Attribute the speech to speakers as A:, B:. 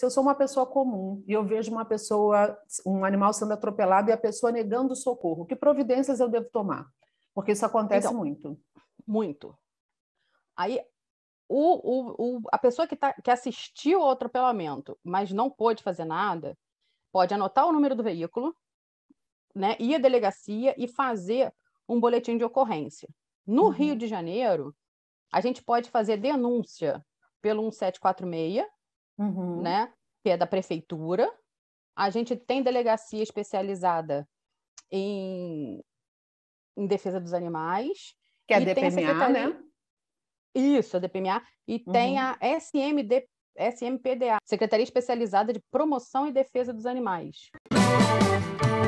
A: Se eu sou uma pessoa comum e eu vejo uma pessoa, um animal sendo atropelado e a pessoa negando socorro, que providências eu devo tomar? Porque isso acontece então, muito. Muito. Aí o, o, o, a pessoa que, tá, que assistiu ao atropelamento,
B: mas não pôde fazer nada, pode anotar o número do veículo, né, ir à delegacia e fazer um boletim de ocorrência. No uhum. Rio de Janeiro, a gente pode fazer denúncia pelo 1746
C: uhum. né?
B: Que é da prefeitura. A gente tem delegacia especializada em, em defesa dos animais. Que é a DPMA, Secretaria... né? Isso, a DPMA. E uhum. tem a SMD... SMPDA, Secretaria Especializada de Promoção e Defesa dos Animais. Música